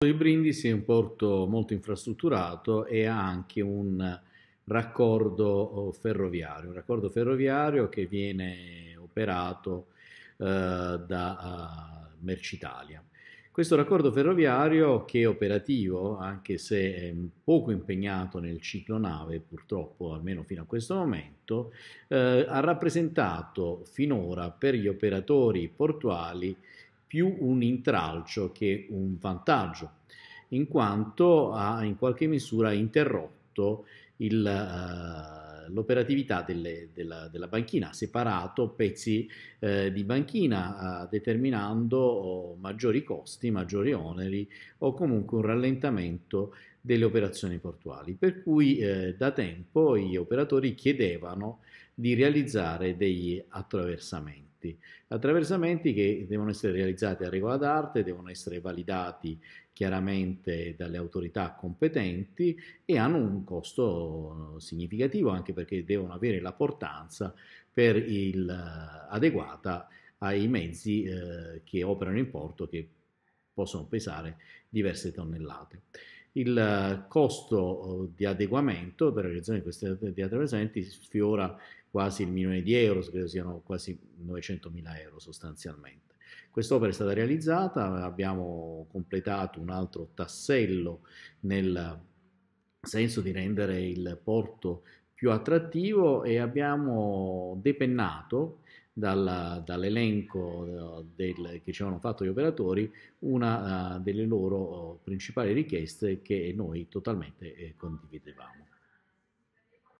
di Brindisi è un porto molto infrastrutturato e ha anche un raccordo oh, ferroviario, un raccordo ferroviario che viene operato eh, da eh, Mercitalia. Questo raccordo ferroviario che è operativo, anche se è poco impegnato nel ciclo nave, purtroppo almeno fino a questo momento, eh, ha rappresentato finora per gli operatori portuali più un intralcio che un vantaggio, in quanto ha in qualche misura interrotto il... Uh, l'operatività delle, della, della, banchina, separato pezzi eh, di banchina eh, determinando oh, maggiori costi, maggiori oneri o comunque un rallentamento delle operazioni portuali. Per cui eh, da tempo gli operatori chiedevano di realizzare degli attraversamenti attraversamenti. Attraversamenti che devono essere realizzati a regola d'arte, devono essere validati chiaramente dalle autorità competenti e hanno un costo significativo anche perché devono avere la portanza per il, eh, adeguata ai mezzi eh, che operano in porto che possono pesare diverse tonnellate. Il eh, costo eh, di adeguamento per la realizzazione di questi attraversamenti sfiora quasi il milione di euro, credo siano quasi 900 mila euro sostanzialmente. Quest'opera è stata realizzata, abbiamo completato un altro tassello nel senso di rendere il porto più attrattivo e abbiamo depennato dal, dall'elenco eh, del, che ci avevano fatto gli operatori una eh, delle loro eh, principali richieste che noi totalmente condividevamo.